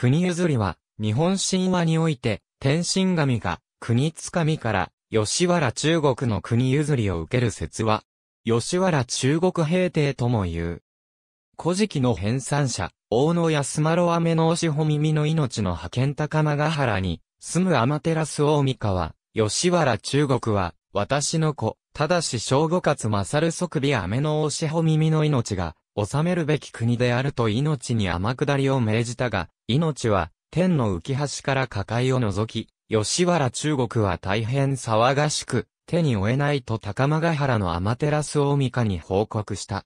国譲りは、日本神話において、天神神が、国つかみから、吉原中国の国譲りを受ける説は、吉原中国平定とも言う。古事記の編纂者、大野安丸雨の押しほ耳の命の派遣高間ヶ原に、住む天照大三河、吉原中国は、私の子、ただし正午勝勝る即備雨の押しほ耳の命が、治めるべき国であると命に天下りを命じたが、命は天の浮き端から火えを除き、吉原中国は大変騒がしく、手に負えないと高間ヶ原の天照大御に報告した。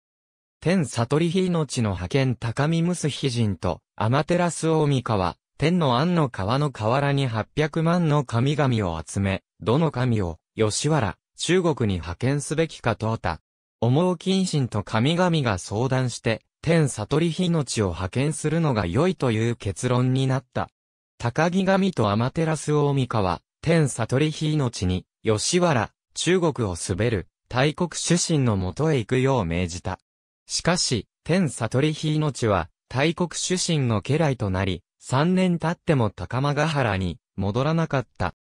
天悟り日命の派遣高見むす非人と天照大御は、天の安の川の河原に800万の神々を集め、どの神を、吉原、中国に派遣すべきか問うた。思う謹慎と神々が相談して、天悟り命の地を派遣するのが良いという結論になった。高木神とアマテラス大三は、天悟り命の地に、吉原、中国を滑る、大国主神のもとへ行くよう命じた。しかし、天悟り命の地は、大国主神の家来となり、3年経っても高間ヶ原に戻らなかった。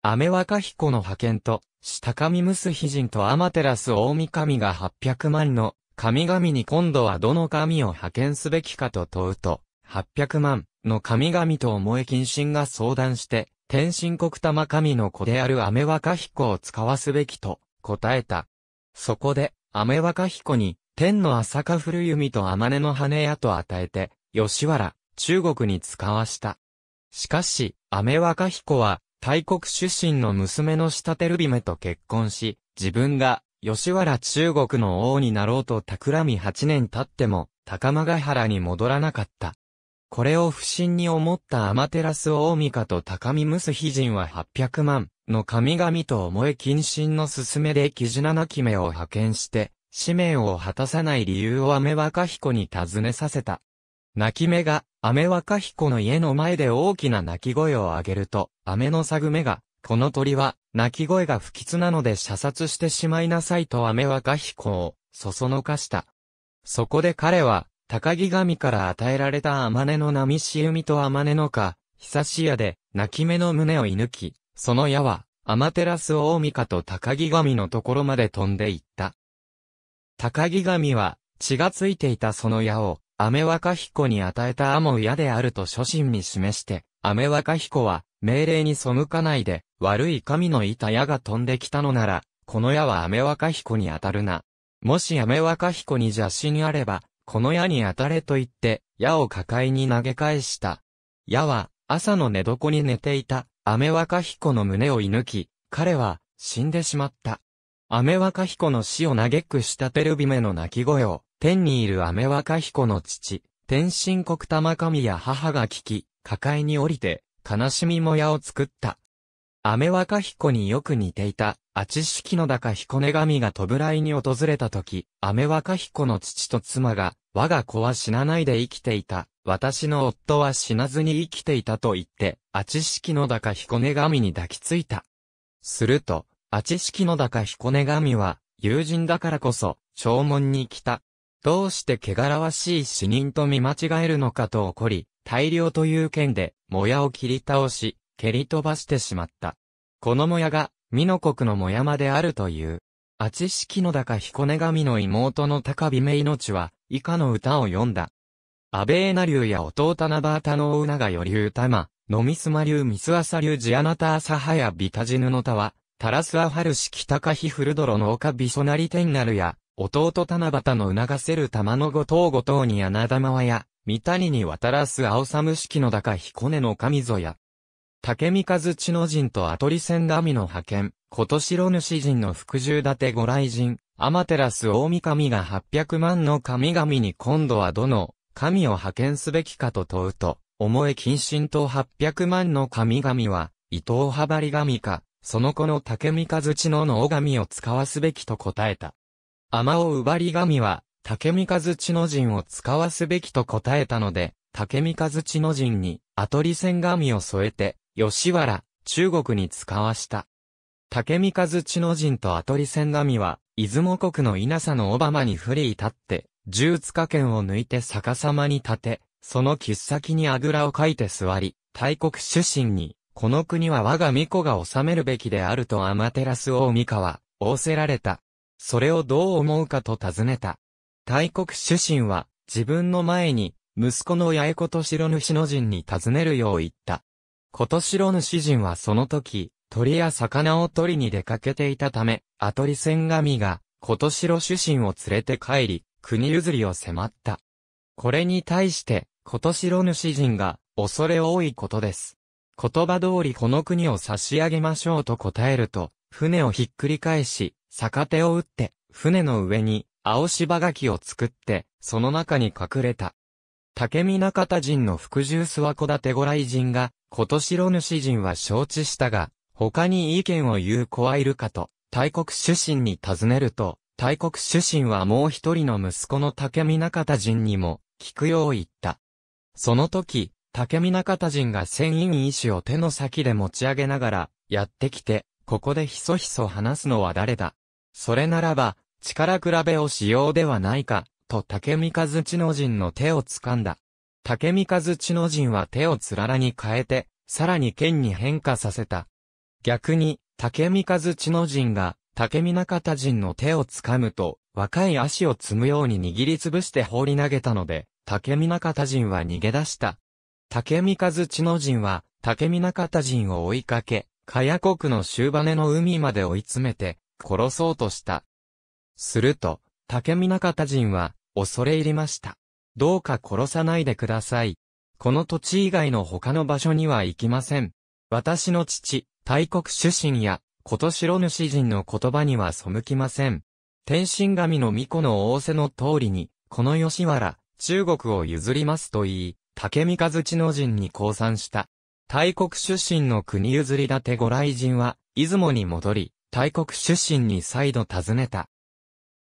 雨若彦の派遣と下神ムスヒ人とアマテラス大神が800万の神々に今度はどの神を派遣すべきかと問うと、800万の神々と思え近親が相談して、天神国玉神の子であるアメ若彦を使わすべきと答えた。そこで、アメ若彦に、天の浅香古弓と天音の羽屋と与えて、吉原、中国に使わした。しかし、アメ若彦は、大国出身の娘の下テルビメと結婚し、自分が吉原中国の王になろうと企み8年経っても、高間ヶ原に戻らなかった。これを不審に思ったアマテラス大ミカと高見ムスヒ人は800万の神々と思え謹慎の勧めでキジナナキメを派遣して、使命を果たさない理由をアメ若彦に尋ねさせた。泣き目が雨若彦の家の前で大きな泣き声を上げると、雨のさぐめが、この鳥は、泣き声が不吉なので射殺してしまいなさいと雨若彦を、そそのかした。そこで彼は、高木神から与えられた天音の波しゆみと天音のか、久し屋で、泣き目の胸を射抜き、その矢は、天照大御かと高木神のところまで飛んでいった。高木神は、血がついていたその矢を、アカ若彦に与えたアモウヤであると初心に示して、アカ若彦は、命令に背かないで、悪い神のいた矢が飛んできたのなら、この矢はアカ若彦に当たるな。もしアカ若彦に邪心あれば、この矢に当たれと言って、矢を抱えに投げ返した。矢は、朝の寝床に寝ていた、アカ若彦の胸を射抜き、彼は、死んでしまった。アカ若彦の死を嘆くしたテルビメの泣き声を、天にいる雨若彦の父、天神国玉神や母が聞き、抱えに降りて、悲しみもやを作った。雨若彦によく似ていた、あちしきの高彦根神が戸来に訪れた時、雨若彦の父と妻が、我が子は死なないで生きていた、私の夫は死なずに生きていたと言って、あちしきの高彦根神に抱きついた。すると、あちしきの高彦根神は、友人だからこそ、弔問に来た、どうして汚らわしい死人と見間違えるのかと怒り、大量という剣で、もやを切り倒し、蹴り飛ばしてしまった。このもやが、美濃国のもやまであるという。あちしきのだ高彦根神の妹の高美め命は、以下の歌を読んだ。安倍エナ流や弟なばあたのうながよりうたま、のみすま竜みすあさ竜じあなたあさはやびたじぬのたは、たらすあはるしきたかひふるどろのおかびそなりてんなるや、弟七夕の促せる玉のごとうごとうに穴玉はや、三谷に渡らす青寒式の高彦根の神ぞや。竹三日知の陣とアトリセン神の派遣、今年の主陣の福獣立ご来陣、アマテラス大神が八百万の神々に今度はどの、神を派遣すべきかと問うと、思え謹慎と八百万の神々は、伊藤はばり神か、その子の竹三日知の脳神を使わすべきと答えた。天尾奪り神は、竹三日月の陣を使わすべきと答えたので、竹三日月の陣に、アトリセン神を添えて、吉原、中国に使わした。竹三日月の陣とアトリセン神は、出雲国の稲佐の小浜に降り至って、十塚県を抜いて逆さまに立て、その切っ先にあぐらをかいて座り、大国出身に、この国は我が巫女が治めるべきであるとア照テラス大巫女は、仰せられた。それをどう思うかと尋ねた。大国主神は、自分の前に、息子の八重子と白主の陣に尋ねるよう言った。こと白主人はその時、鳥や魚を取りに出かけていたため、アトリセン神が、こと白主神を連れて帰り、国譲りを迫った。これに対して、こと白主人が、恐れ多いことです。言葉通りこの国を差し上げましょうと答えると、船をひっくり返し、逆手を打って、船の上に青芝垣を作って、その中に隠れた。竹見中田人の服従諏訪小立ご来人が、今年し主人は承知したが、他に意見を言う子はいるかと、大国主神に尋ねると、大国主神はもう一人の息子の竹見中田人にも、聞くよう言った。その時、竹見中田人が千院医師を手の先で持ち上げながら、やってきて、ここでひそひそ話すのは誰だそれならば、力比べをしようではないか、と竹三和知の人の手を掴んだ。竹三和知の人は手をつららに変えて、さらに剣に変化させた。逆に、竹三和知の人が、竹見中田人の手を掴むと、若い足を積むように握りつぶして放り投げたので、竹見中田人は逃げ出した。竹三和知の人は、竹見中田人を追いかけ、火谷国の終羽の海まで追い詰めて、殺そうとした。すると、竹南方人は、恐れ入りました。どうか殺さないでください。この土地以外の他の場所には行きません。私の父、大国主神や、こと白主人の言葉には背きません。天神神の巫女の仰せの通りに、この吉原、中国を譲りますと言い、竹三和地の陣に降参した。大国出身の国譲り立てご来人は、出雲に戻り、大国主神に再度尋ねた。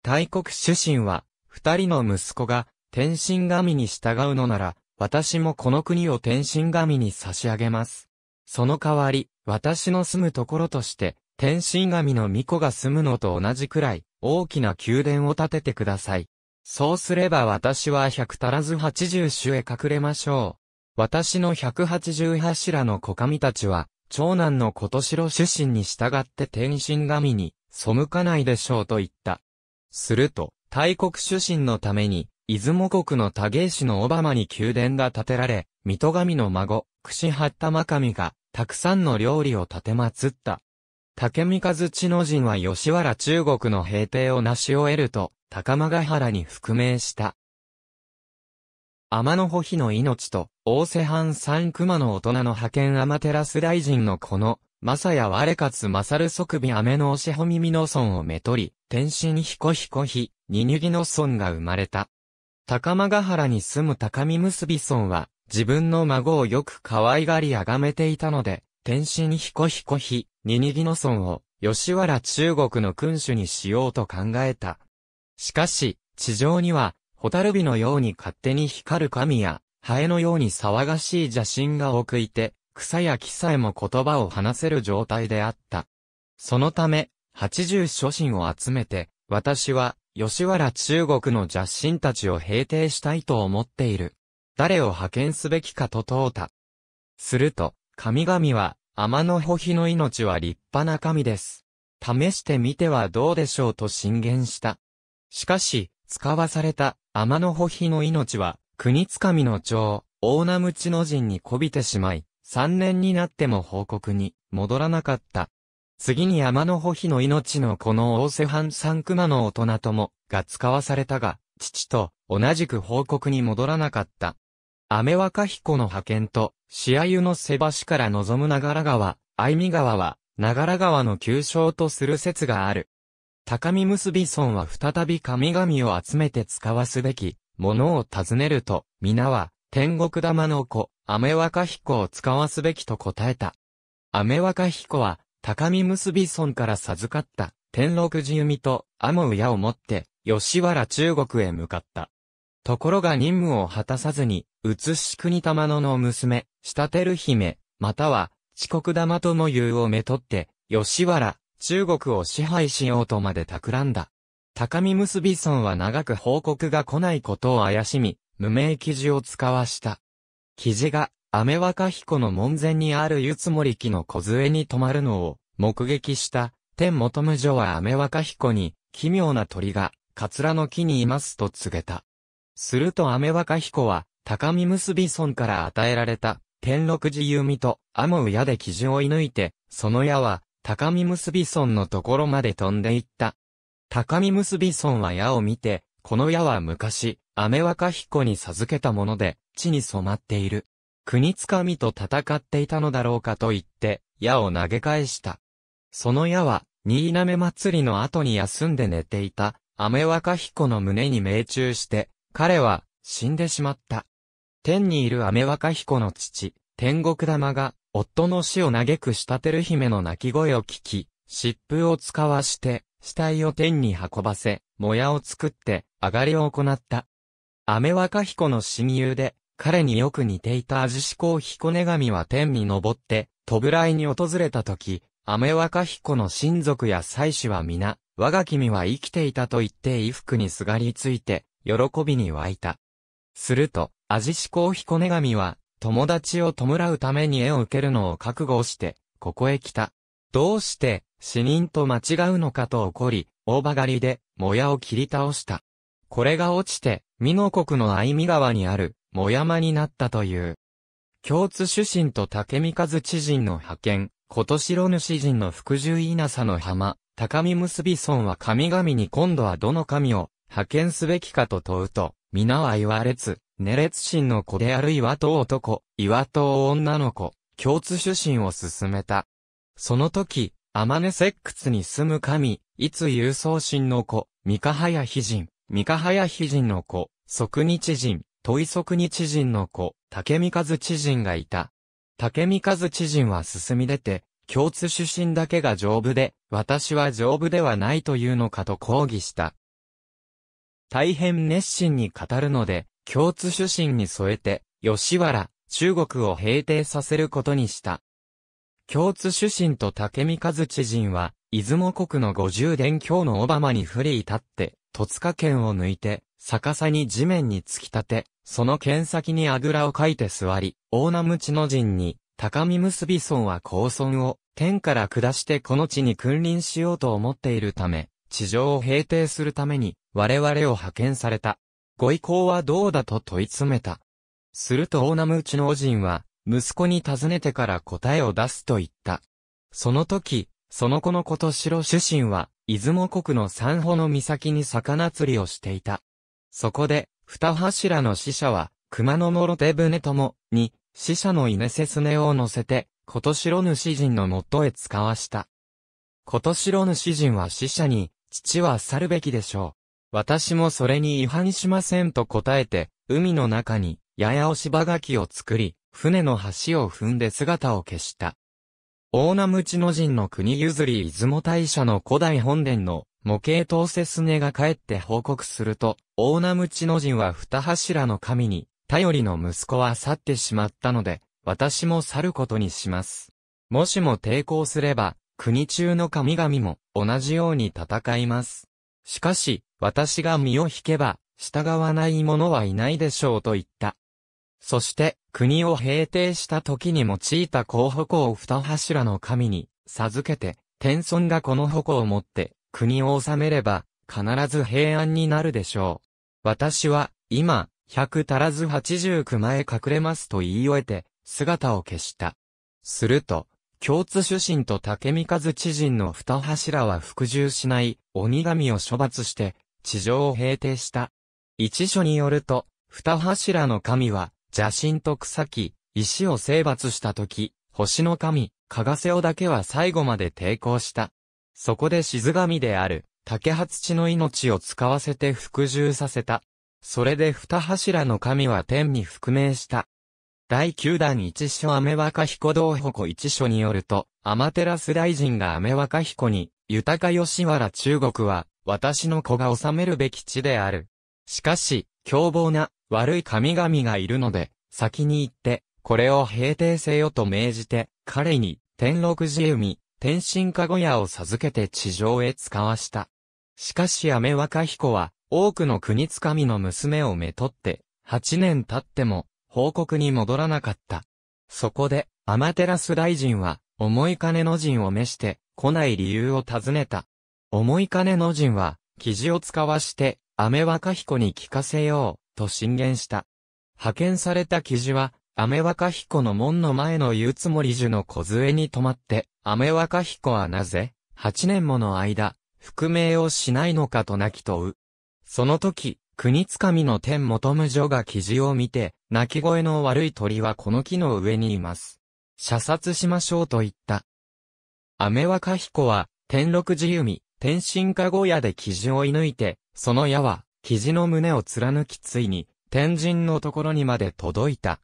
大国主神は、二人の息子が、天神神に従うのなら、私もこの国を天神神に差し上げます。その代わり、私の住むところとして、天神神の巫女が住むのと同じくらい、大きな宮殿を建ててください。そうすれば私は百足らず八十種へ隠れましょう。私の百八十柱の子神たちは、長男の琴城主神に従って天神神に背かないでしょうと言った。すると、大国主神のために、出雲国の多芸市のバマに宮殿が建てられ、水戸神の孫、串八玉神が、たくさんの料理を建てまつった。竹三和知の陣は吉原中国の平定を成し終えると、高間ヶ原に復命した。天の保秘の命と、大瀬藩三熊の大人の派遣天照テラス大臣のこの、まさや我かつまさる即備雨のおしほみの村をめとり、天神ひこひこひ、ににぎの村が生まれた。高間ヶ原に住む高見結び村は、自分の孫をよく可愛がりあがめていたので、天神ひこひこひ、ににぎの村を、吉原中国の君主にしようと考えた。しかし、地上には、ホタルビのように勝手に光る神や、ハエのように騒がしい邪神が多くいて、草や木さえも言葉を話せる状態であった。そのため、八十諸神を集めて、私は、吉原中国の邪神たちを平定したいと思っている。誰を派遣すべきかと問うた。すると、神々は、天の保比の命は立派な神です。試してみてはどうでしょうと進言した。しかし、使わされた天の保妃の命は、国つかみの長、大名無知の陣にこびてしまい、3年になっても報告に戻らなかった。次に天の保妃の命のこの大瀬藩三熊の大人とも、が使わされたが、父と同じく報告に戻らなかった。雨若彦の派遣と、試合の瀬橋から望む長良川、愛美川は、長良川の急所とする説がある。高見結び村は再び神々を集めて使わすべき、ものを尋ねると、皆は、天国玉の子、雨若彦を使わすべきと答えた。雨若彦は、高見結び村から授かった、天禄寺弓と、アモウヤを持って、吉原中国へ向かった。ところが任務を果たさずに、うつし国玉野の娘、仕立てる姫、または、遅刻玉とも言うをめとって、吉原、中国を支配しようとまで企んだ。高見結び村は長く報告が来ないことを怪しみ、無名記事を使わした。記事が、雨若彦の門前にある湯つり木の小に泊まるのを目撃した、天元無女は雨若彦に、奇妙な鳥が、カツラの木にいますと告げた。すると雨若彦は、高見結び村から与えられた、天禄寺弓と、アモウ矢で記事を射抜いて、その矢は、高見結び村のところまで飛んで行った。高見結び村は矢を見て、この矢は昔、雨若彦に授けたもので、地に染まっている。国つかみと戦っていたのだろうかと言って、矢を投げ返した。その矢は、新滑祭りの後に休んで寝ていた、雨若彦の胸に命中して、彼は、死んでしまった。天にいる雨若彦の父、天国玉が、夫の死を嘆く仕立てる姫の泣き声を聞き、疾風を使わして、死体を天に運ばせ、もやを作って、上がりを行った。雨若彦の親友で、彼によく似ていたウヒコ彦ガ神は天に登って、戸らいに訪れた時、雨若彦の親族や妻子は皆、我が君は生きていたと言って衣服にすがりついて、喜びに湧いた。すると、ウヒコ彦ガ神は、友達を弔うために絵を受けるのを覚悟して、ここへ来た。どうして、死人と間違うのかと怒り、大ばがりで、もやを切り倒した。これが落ちて、美濃国の愛見川にある、もやまになったという。共通主神と竹三和知人の派遣、今年城主人の福獣稲佐の浜、高見結び村は神々に今度はどの神を派遣すべきかと問うと、皆は言われず、ネレツ神の子である岩戸男、岩戸女の子、共通出身を進めた。その時、アマネ石窟に住む神、いつ郵送神の子、三河ハヤ秘人、三河ハヤ秘人の子、即日人、問い即日人の子、竹三和知人がいた。竹三和知人は進み出て、共通出身だけが丈夫で、私は丈夫ではないというのかと抗議した。大変熱心に語るので、共通主神に添えて、吉原、中国を平定させることにした。共通主神と竹見和知人は、出雲国の五十伝教のオバマに不り至って、戸塚県を抜いて、逆さに地面に突き立て、その剣先にあぐらをかいて座り、大名無知の陣に、高見結び村は高村を、天から下してこの地に君臨しようと思っているため、地上を平定するために、我々を派遣された。ご意向はどうだと問い詰めた。すると大ナムうの王人は、息子に尋ねてから答えを出すと言った。その時、その子の子と白主神は、出雲国の三保の岬に魚釣りをしていた。そこで、二柱の死者は、熊野諸手船とも、に、死者の稲瀬すねを乗せて、ことしろ主人のもとへ使わした。ことしろ主人は死者に、父は去るべきでしょう。私もそれに違反しませんと答えて、海の中に、ややおしば書きを作り、船の橋を踏んで姿を消した。大名無知の人の国譲り出雲大社の古代本殿の模型統ーすねが帰って報告すると、大名無知の人は二柱の神に、頼りの息子は去ってしまったので、私も去ることにします。もしも抵抗すれば、国中の神々も同じように戦います。しかし、私が身を引けば、従わない者はいないでしょうと言った。そして、国を平定した時に用いた候補校二柱の神に、授けて、天孫がこの矛を持って、国を治めれば、必ず平安になるでしょう。私は、今、百足らず八十九前隠れますと言い終えて、姿を消した。すると、共通主神と竹三和知人の二柱は服従しない鬼神を処罰して、地上を平定した。一書によると、二柱の神は、邪神と草木、石を征伐した時、星の神、かがせおだけは最後まで抵抗した。そこで静神である、竹八地の命を使わせて服従させた。それで二柱の神は天に復命した。第九弾一書アメワカ彦道保一書によると、アマテラス大臣がアメワカ彦に、豊か吉原中国は、私の子が治めるべき地である。しかし、凶暴な、悪い神々がいるので、先に行って、これを平定せよと命じて、彼に、天禄寺海、天神籠屋を授けて地上へ使わした。しかし雨若彦は、多くの国つかみの娘をめとって、8年経っても、報告に戻らなかった。そこで、アマテラス大臣は、重い金の陣を召して、来ない理由を尋ねた。重い金の陣は、記事を使わして、雨若彦に聞かせよう、と進言した。派遣された記事は、雨若彦の門の前の湯つもり樹の小杖に止まって、雨若彦はなぜ、8年もの間、復命をしないのかと泣き問う。その時、国つかみの天元無女が記事を見て、泣き声の悪い鳥はこの木の上にいます。射殺しましょうと言った。雨若彦は、天六寺弓、天津加護屋で生地を射抜いて、その矢は、生地の胸を貫きついに、天神のところにまで届いた。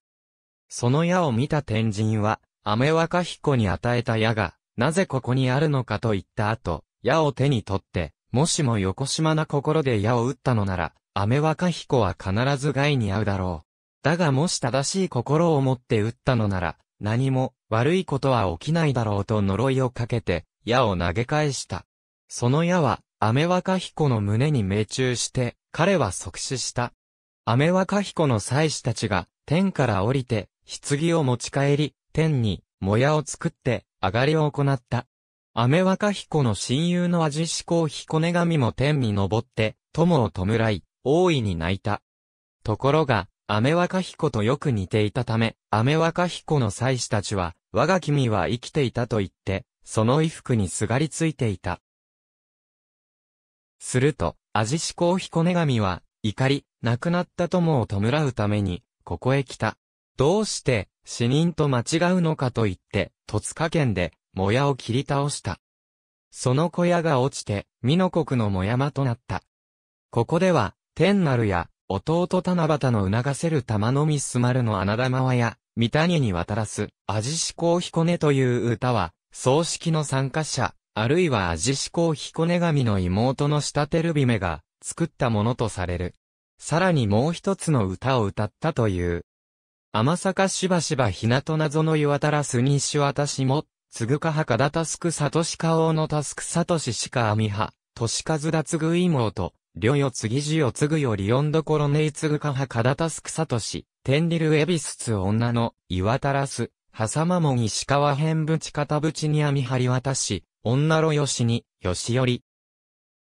その矢を見た天神は、雨若彦に与えた矢が、なぜここにあるのかと言った後、矢を手に取って、もしも横島な心で矢を打ったのなら、雨若彦は必ず害に遭うだろう。だがもし正しい心を持って打ったのなら、何も悪いことは起きないだろうと呪いをかけて、矢を投げ返した。その矢は、アメ若彦の胸に命中して、彼は即死した。アメ若彦の祭司たちが、天から降りて、棺を持ち帰り、天に、もやを作って、上がりを行った。アメ若彦の親友の味志向彦ガ神も天に登って、友を弔い、大いに泣いた。ところが、アメ若彦とよく似ていたため、アメ若彦の祭司たちは、我が君は生きていたと言って、その衣服にすがりついていた。すると、アジシコウヒコネガミは、怒り、亡くなった友を弔うために、ここへ来た。どうして、死人と間違うのかと言って、戸塚県で、もやを切り倒した。その小屋が落ちて、美濃国のもやまとなった。ここでは、天なるや、弟七夕の促せる玉のみすまるの穴玉はや、三谷に渡らす、味志ヒ彦ネという歌は、葬式の参加者、あるいはアジシコウヒコネガミの妹のシタテルビメが作ったものとされる。さらにもう一つの歌を歌ったという。甘坂しばしばひなと謎の岩わたらすにしわたしも、つぐかはかだたすくさとしかおうのたすくさとししかあみは、としかずだつぐいもうと、りょよつぎじよつぐよりよんどころねいつぐかはかだたすくさとし、てんりるえびすつ女の、岩わたらす、はさまもぎしかわへんぶちかたぶちにあみはりわたし、女ろよしに、よしより。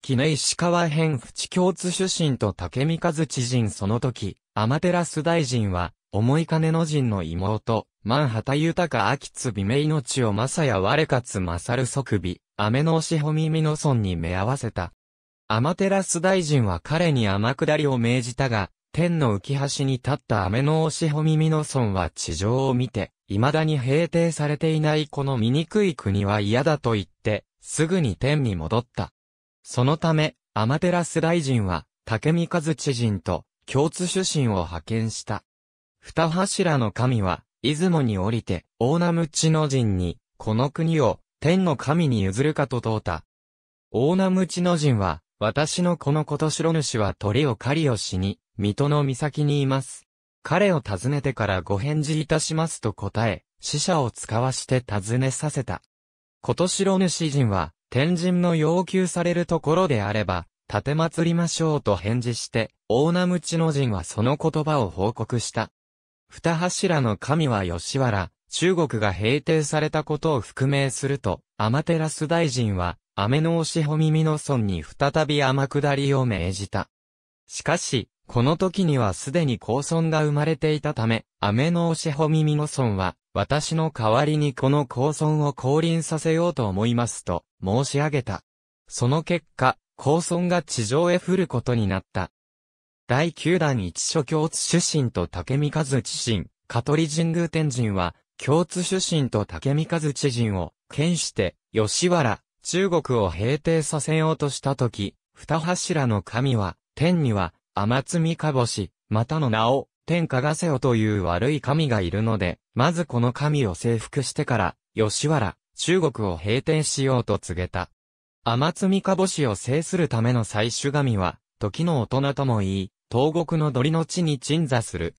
記念石川編淵京津出身と竹三和知人その時、天照大臣は、思い金の陣の妹、万畑豊秋津美名のを正や我勝勝る即備、雨の押しほみみの村に目合わせた。天照大臣は彼に天下りを命じたが、天の浮き橋に立った雨の押しほみみの村は地上を見て、未だに平定されていないこの醜い国は嫌だと言っすぐに天に戻った。そのため、天照大臣は、竹三和知人と、共通主神を派遣した。二柱の神は、出雲に降りて、大名無知の神に、この国を、天の神に譲るかと問うた。大名無知の神は、私のこのこと白主は鳥を狩りをしに、水戸の岬にいます。彼を訪ねてからご返事いたしますと答え、死者を使わして尋ねさせた。今年の主人は、天神の要求されるところであれば、立て祭りましょうと返事して、大名無知の人はその言葉を報告した。二柱の神は吉原、中国が平定されたことを含めすると、天照大臣は、雨の押しほ耳の村に再び天下りを命じた。しかし、この時にはすでに高村が生まれていたため、雨の押しほ耳の村は、私の代わりにこの高村を降臨させようと思いますと申し上げた。その結果、高村が地上へ降ることになった。第9弾一所共通出身と竹三和知人、香取神宮天神は、共通出身と竹三和知人を、剣して、吉原、中国を平定させようとしたとき、二柱の神は、天には、天津三か星、またの名を、天下がせよという悪い神がいるので、まずこの神を征服してから、吉原、中国を平定しようと告げた。天津三かぼしを制するための最取。神は、時の大人とも言い、東国の鳥の地に鎮座する。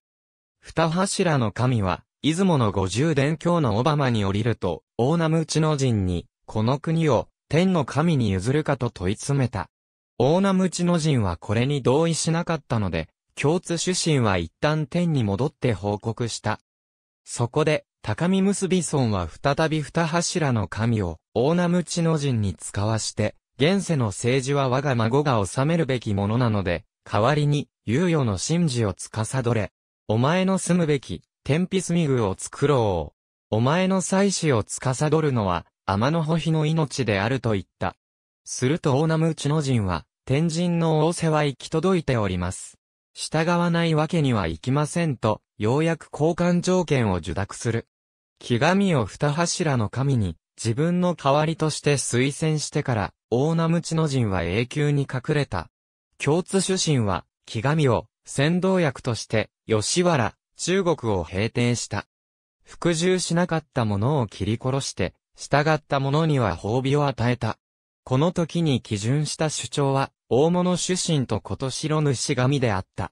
二柱の神は、出雲の五十伝教のオバマに降りると、大名無知の人に、この国を、天の神に譲るかと問い詰めた。大名無知の人はこれに同意しなかったので、共通主神は一旦天に戻って報告した。そこで、高見結び村は再び二柱の神を、大名無知の陣に使わして、現世の政治は我が孫が治めるべきものなので、代わりに、猶予の神事を司れ、お前の住むべき、天日住具を作ろう。お前の祭祀を司るのは、天の保日の命であると言った。すると大名無知の陣は、天神の仰せは行き届いております。従わないわけにはいきませんと、ようやく交換条件を受諾する。木神を二柱の神に、自分の代わりとして推薦してから、大名無知の人は永久に隠れた。共通主神は、木神を、先導役として、吉原、中国を平定した。服従しなかった者を切り殺して、従った者には褒美を与えた。この時に基準した主張は、大物主神とこと白主神であった。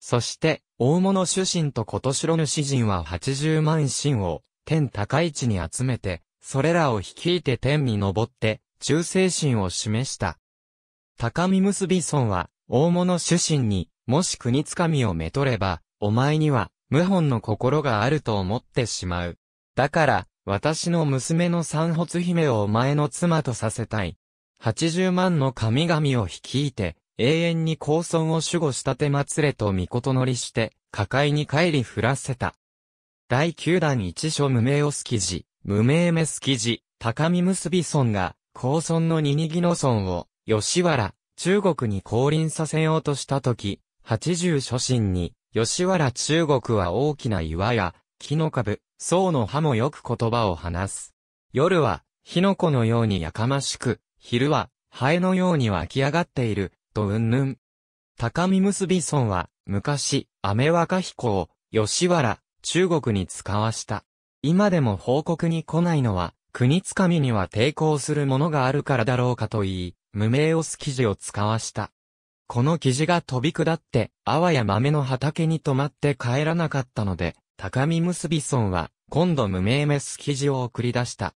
そして、大物主神とこと白主神は80万神を、天高市に集めて、それらを率いて天に登って、忠誠心を示した。高見結び村は、大物主神に、もし国つかみをめとれば、お前には、無本の心があると思ってしまう。だから、私の娘の三発姫をお前の妻とさせたい。八十万の神々を率いて、永遠に高尊を守護したて祭れと御事乗りして、抱界に帰り降らせた。第九弾一書無名を好きじ、無名目好きじ、高見結び村が、高村の二にぎの村を、吉原、中国に降臨させようとしたとき、八十初心に、吉原中国は大きな岩や、木の株、層の葉もよく言葉を話す。夜は、火の粉のようにやかましく、昼は、ハエのように湧き上がっている、とうんぬん。高見結び村は、昔、雨若彦を、吉原、中国に使わした。今でも報告に来ないのは、国つかみには抵抗するものがあるからだろうかと言い、無名オス記事を使わした。この記事が飛び下って、あわや豆の畑に泊まって帰らなかったので、高見結び村は、今度無名メス記事を送り出した。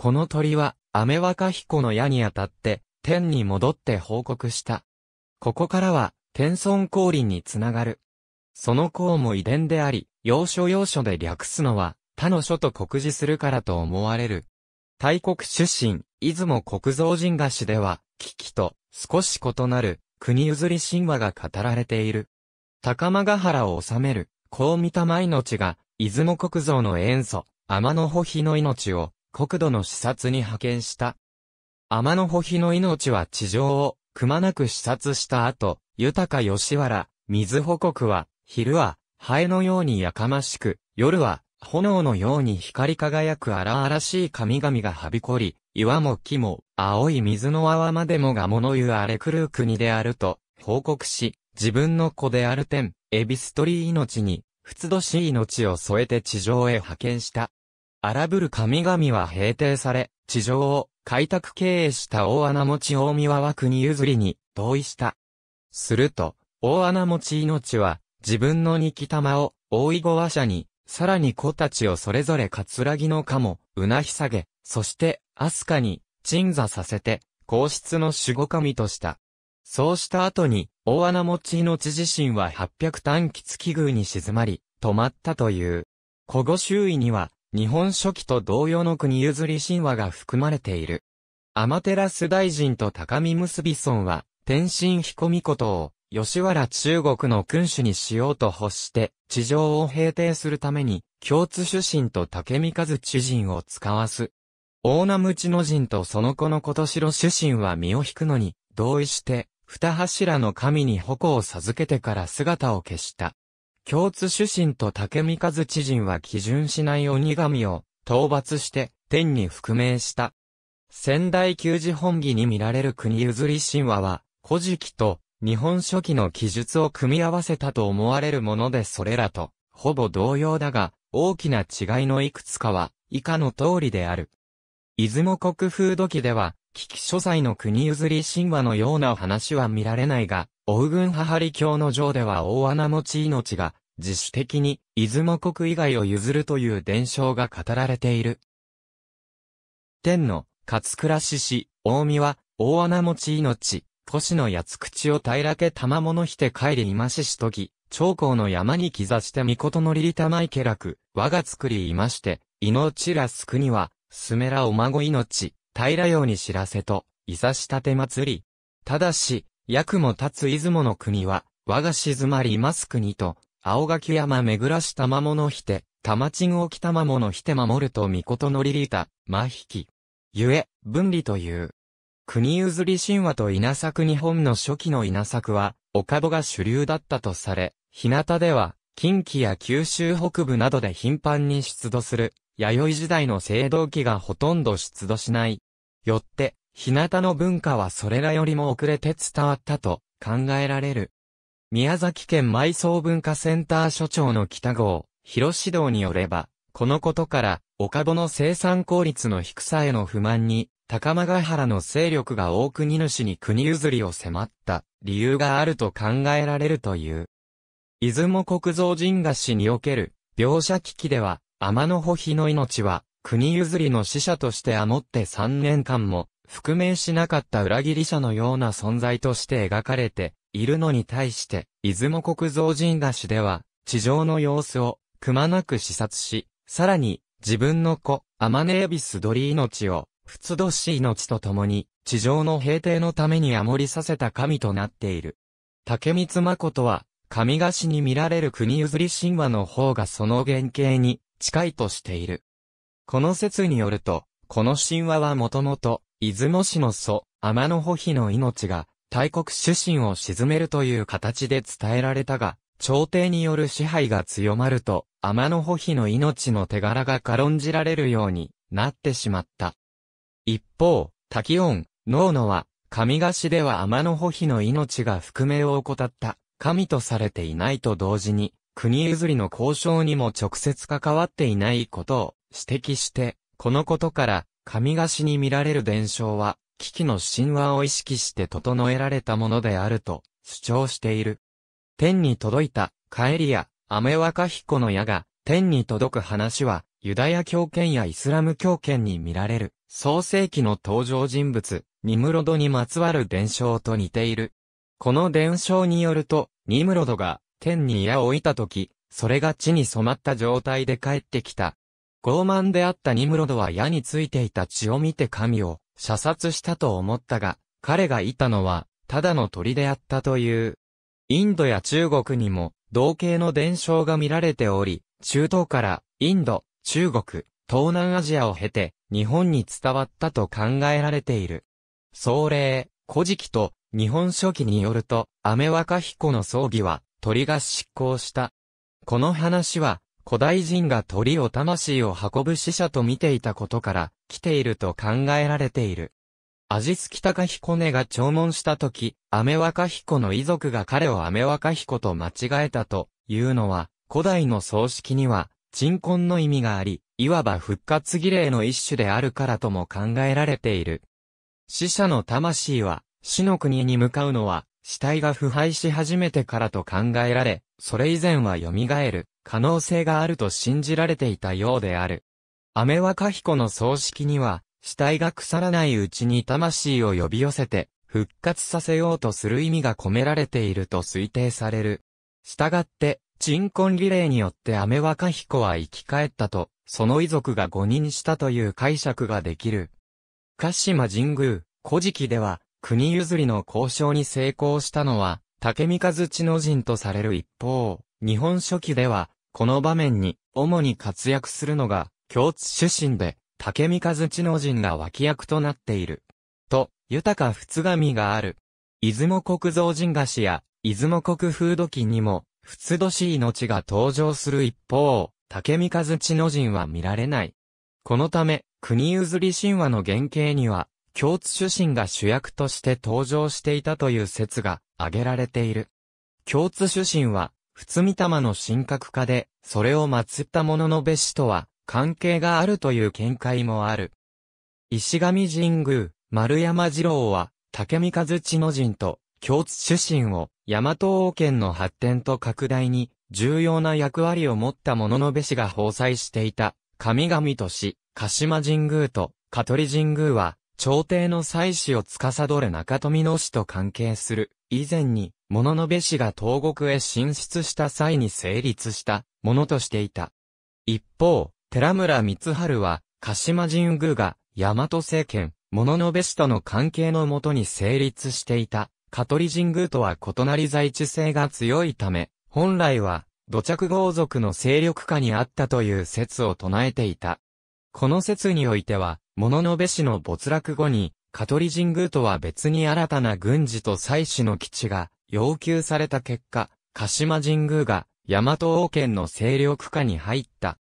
この鳥は、カ若彦の矢にあたって、天に戻って報告した。ここからは、天孫降臨につながる。その項も遺伝であり、要所要所で略すのは、他の書と告示するからと思われる。大国出身、出雲国造人菓子では、危機と少し異なる国譲り神話が語られている。高間ヶ原を治める、う見玉命が、出雲国造の塩素、天の保日の命を、国土の視察に派遣した。天の保比の命は地上をくまなく視察した後、豊か吉原、水保国は、昼は、ハエのようにやかましく、夜は、炎のように光り輝く荒々しい神々がはびこり、岩も木も、青い水の泡までもが物言う荒れ狂う国であると、報告し、自分の子である天、エビストリー命に、ふつどしい命を添えて地上へ派遣した。荒ぶる神々は平定され、地上を開拓経営した大穴持ち大宮は国譲りに同意した。すると、大穴持ち命は自分の二木玉を大井御話者に、さらに子たちをそれぞれ葛城の鴨、うなひさげ、そしてスカに鎮座させて、皇室の守護神とした。そうした後に、大穴持ち命自身は八百短単気月宮に静まり、止まったという。古語周囲には、日本書紀と同様の国譲り神話が含まれている。天照大臣と高見結び村は、天神彦美ことを、吉原中国の君主にしようと欲して、地上を平定するために、共通主神と竹三和知人を使わす。大名無知の人とその子の年の主神は身を引くのに、同意して、二柱の神に矛を授けてから姿を消した。京津主神と竹三和知人は基準しない鬼神を討伐して天に復命した。仙台旧寺本義に見られる国譲り神話は、古事記と日本書紀の記述を組み合わせたと思われるものでそれらと、ほぼ同様だが、大きな違いのいくつかは、以下の通りである。出雲国風土記では、危機書斎の国譲り神話のような話は見られないが、大軍はは教の城では大穴持ち命が、自主的に出雲国以外を譲るという伝承が語られている。天の勝倉志氏、大見は、大穴持ち命、腰の八つ口を平らけ玉物して帰り今ししとき、長江の山に刻して御事のりりたまいけらく、我が作りいまして、命らすくには、すめらお孫命、平ように知らせと、いさしたて祭り。ただし、役も立つ出雲の国は、我が静まります国と、青垣山めぐらしたまものひて、玉んおきたまものひて守るとみことのりりた、まひき。ゆえ、分離という。国譲り神話と稲作日本の初期の稲作は、岡戸が主流だったとされ、日向では、近畿や九州北部などで頻繁に出土する、弥生時代の青銅器がほとんど出土しない。よって、日向の文化はそれらよりも遅れて伝わったと考えられる。宮崎県埋葬文化センター所長の北郷、広志道によれば、このことから、岡戸の生産効率の低さへの不満に、高間ヶ原の勢力が大国主に国譲りを迫った理由があると考えられるという。出雲国造神菓子における描写危機では、天の保秘の命は、国譲りの死者としてあもって3年間も、覆面しなかった裏切り者のような存在として描かれているのに対して、出雲国造神らしでは、地上の様子を、くまなく視察し、さらに、自分の子、アマネエビス鳥命を、ふつどし命と共に、地上の平定のために守りさせた神となっている。竹光誠は、神菓子に見られる国譲り神話の方がその原型に近いとしている。この説によると、この神話はもともと、出雲市の祖、天の保秘の命が、大国主神を沈めるという形で伝えられたが、朝廷による支配が強まると、天の保妃の命の手柄が軽んじられるようになってしまった。一方、滝音、能野は、神菓子では天の保妃の命が覆面を怠った、神とされていないと同時に、国譲りの交渉にも直接関わっていないことを指摘して、このことから、神菓子に見られる伝承は、危機の神話を意識して整えられたものであると主張している。天に届いた、帰りや、雨若彦の矢が、天に届く話は、ユダヤ教圏やイスラム教圏に見られる、創世紀の登場人物、ニムロドにまつわる伝承と似ている。この伝承によると、ニムロドが天に矢を置いた時、それが地に染まった状態で帰ってきた。傲慢であったニムロドは矢についていた血を見て神を射殺したと思ったが、彼がいたのは、ただの鳥であったという。インドや中国にも、同型の伝承が見られており、中東から、インド、中国、東南アジアを経て、日本に伝わったと考えられている。総例、古事記と、日本書紀によると、アメワカヒコの葬儀は、鳥が執行した。この話は、古代人が鳥を魂を運ぶ死者と見ていたことから、来ていると考えられている。味付き高彦根が弔問した時、アカ若彦の遺族が彼をアカ若彦と間違えたというのは、古代の葬式には、鎮魂の意味があり、いわば復活儀礼の一種であるからとも考えられている。死者の魂は、死の国に向かうのは、死体が腐敗し始めてからと考えられ、それ以前は蘇る可能性があると信じられていたようである。カ若彦の葬式には、死体が腐らないうちに魂を呼び寄せて、復活させようとする意味が込められていると推定される。したがって、鎮魂リレーによってカ若彦は生き返ったと、その遺族が誤認したという解釈ができる。鹿島神宮、古事記では、国譲りの交渉に成功したのは、竹三日知の人とされる一方、日本書紀では、この場面に、主に活躍するのが、共通出身で、竹三日知の人が脇役となっている。と、豊か仏神がある。出雲国造人菓子や、出雲国風土記にも、仏年命が登場する一方、竹三日知の人は見られない。このため、国譲り神話の原型には、共通主身が主役として登場していたという説が挙げられている。共通主神は、仏御霊の神格化で、それを祀った者の別紙とは、関係があるという見解もある。石神神宮、丸山二郎は、竹三和知の神と、共通主神を、大和王権の発展と拡大に、重要な役割を持った者の別紙が放載していた、神々とし、鹿島神宮と、香取神宮は、朝廷の祭祀を司る中富の氏と関係する、以前に、物の部氏が東国へ進出した際に成立したものとしていた。一方、寺村光春は、鹿島神宮が大和政権、物の部氏との関係のもとに成立していた、香取神宮とは異なり在地性が強いため、本来は、土着豪族の勢力下にあったという説を唱えていた。この説においては、物の部市の没落後に、香取神宮とは別に新たな軍事と祭祀の基地が要求された結果、鹿島神宮が大和王権の勢力下に入った。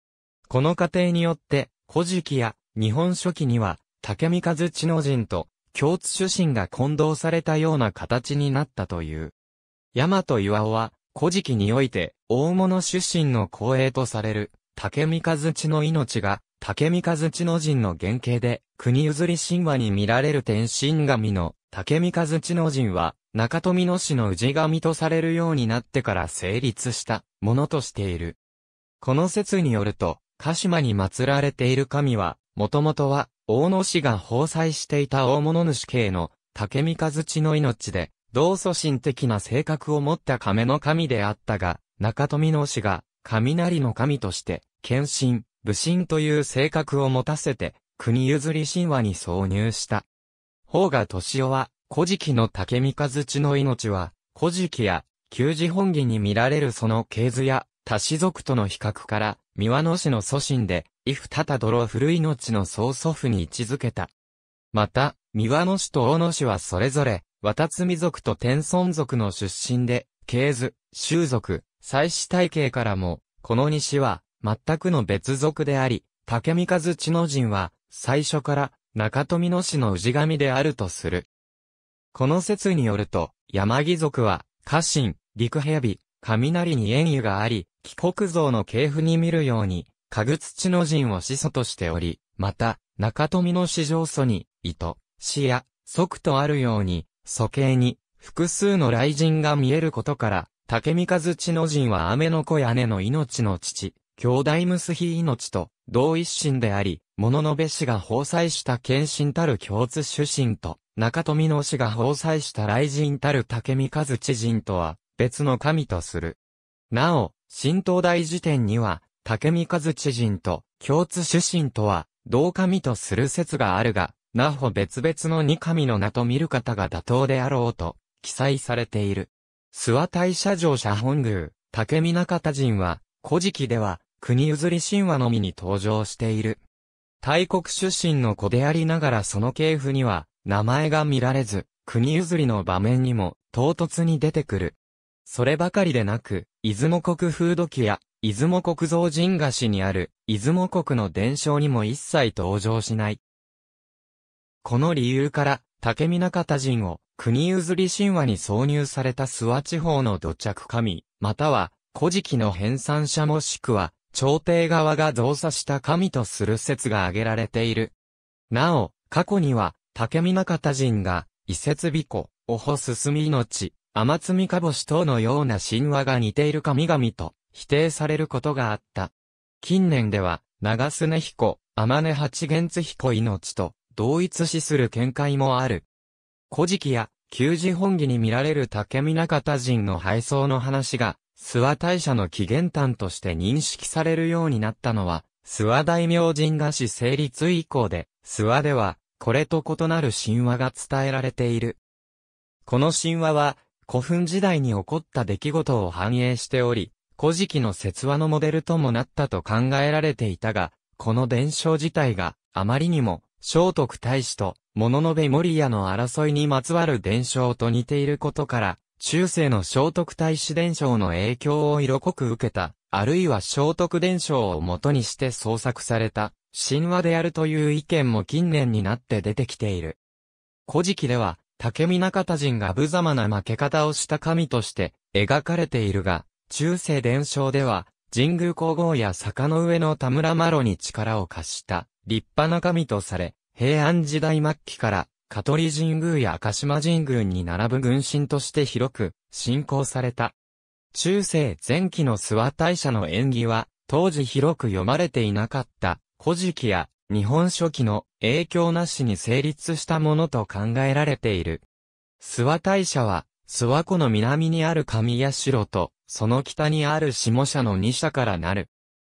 この過程によって、古事記や日本書紀には、竹三和知の人と共通主神が混同されたような形になったという。大和岩尾は、古事記において、大物出身の光栄とされる、竹三和知の命が、竹三和知の神の原型で、国譲り神話に見られる天神神の竹三和知の神は、中富野氏の氏神とされるようになってから成立したものとしている。この説によると、鹿島に祀られている神は、もともとは、大野氏が奉祭していた大物主系の竹三和知の命で、同祖神的な性格を持った亀の神であったが、中富野氏が、雷の神として、献身、武神という性格を持たせて、国譲り神話に挿入した。方が年夫は、古事記の竹三日槌の命は、古事記や、旧字本義に見られるその系図や、多氏族との比較から、三輪野氏の祖神で、伊夫たた泥古命の曽祖父に位置づけた。また、三輪野氏と大野氏はそれぞれ、渡積族と天孫族の出身で、系図、修族、祭祀体系からも、この西は、全くの別族であり、竹三和知能人は、最初から、中富野氏の氏神であるとする。この説によると、山木族は、家臣、陸蛇、雷に縁由があり、帰国像の系譜に見るように、家具知の人を始祖としており、また、中富野氏上祖に、糸、死や、即とあるように、祖形に、複数の雷神が見えることから、竹三和知能人は雨の子屋根の命の父、兄弟すひ命と同一心であり、物の部氏が包載した献身たる共通主心と、中富の氏が包載した雷神たる竹見和知人とは、別の神とする。なお、神道大辞典には、竹見和知人と共通主心とは、同神とする説があるが、なほ別々の二神の名と見る方が妥当であろうと、記載されている。諏訪大社城社本宮、竹見中田人は、古事記では、国譲り神話のみに登場している。大国出身の子でありながらその系譜には、名前が見られず、国譲りの場面にも、唐突に出てくる。そればかりでなく、出雲国風土記や、出雲国造神菓子にある、出雲国の伝承にも一切登場しない。この理由から、竹見中田人を、国譲り神話に挿入された諏訪地方の土着神、または、古事記の編纂者もしくは、朝廷側が造作した神とする説が挙げられている。なお、過去には、竹見中人が、伊説美子、おほ進み命、天津みかぼし等のような神話が似ている神々と、否定されることがあった。近年では、長須根彦、天根八元津彦命と、同一視する見解もある。古事記や、旧字本義に見られる竹見中人の配送の話が、諏訪大社の起源端として認識されるようになったのは、諏訪大明神菓市成立以降で、諏訪では、これと異なる神話が伝えられている。この神話は、古墳時代に起こった出来事を反映しており、古事記の説話のモデルともなったと考えられていたが、この伝承自体が、あまりにも、聖徳太子と、物部守屋の争いにまつわる伝承と似ていることから、中世の聖徳太子伝承の影響を色濃く受けた、あるいは聖徳伝承を元にして創作された、神話であるという意見も近年になって出てきている。古事記では、竹見中田人が無様な負け方をした神として描かれているが、中世伝承では、神宮皇后や坂の上の田村麻呂に力を貸した、立派な神とされ、平安時代末期から香取神宮や鹿島神宮に並ぶ軍神として広く信仰された。中世前期の諏訪大社の縁起は、当時広く読まれていなかった古事記や日本書紀の影響なしに成立したものと考えられている。諏訪大社は、諏訪湖の南にある上社と、その北にある下社の二社からなる。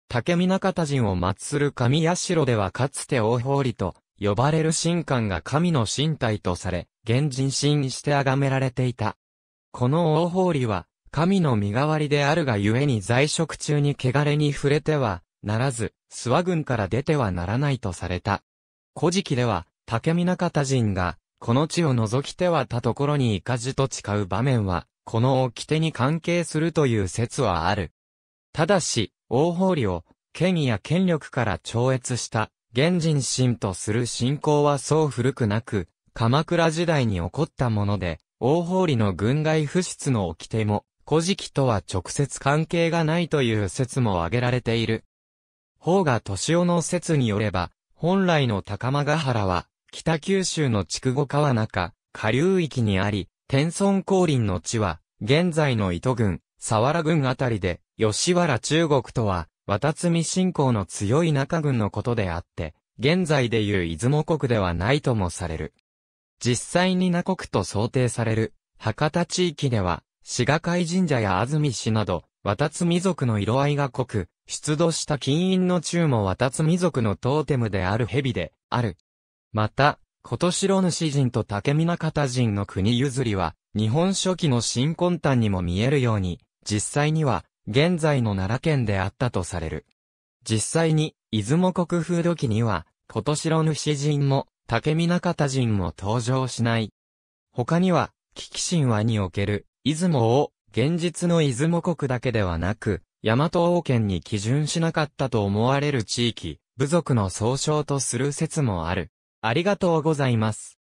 竹見中田人を祀る上社ではかつて大法理と呼ばれる神官が神の身体とされ、現人神して崇められていた。この大法理は、神の身代わりであるがゆえに在職中に汚れに触れては、ならず、諏訪軍から出てはならないとされた。古事記では、竹見中田人が、この地を除きてはたところにいかじと誓う場面は、この掟に関係するという説はある。ただし、大法理を、権威や権力から超越した現人神とする信仰はそう古くなく、鎌倉時代に起こったもので、大法理の軍外不出の掟も、古事記とは直接関係がないという説も挙げられている。方が年尾の説によれば、本来の高間ヶ原は、北九州の筑後川中、下流域にあり、天孫降臨の地は、現在の糸郡、佐原郡あたりで、吉原中国とは、渡み信仰の強い中軍のことであって、現在でいう出雲国ではないともされる。実際に名国と想定される、博多地域では、滋賀海神社や安住市など、渡み族の色合いが濃く、出土した金印の中も渡み族のトーテムである蛇で、ある。また、琴城主人と竹南方人の国譲りは、日本初期の新魂端にも見えるように、実際には、現在の奈良県であったとされる。実際に、出雲国風土記には、琴城主人も、竹見中田人も登場しない。他には、危機神話における、出雲を、現実の出雲国だけではなく、大和王権に基準しなかったと思われる地域、部族の総称とする説もある。ありがとうございます。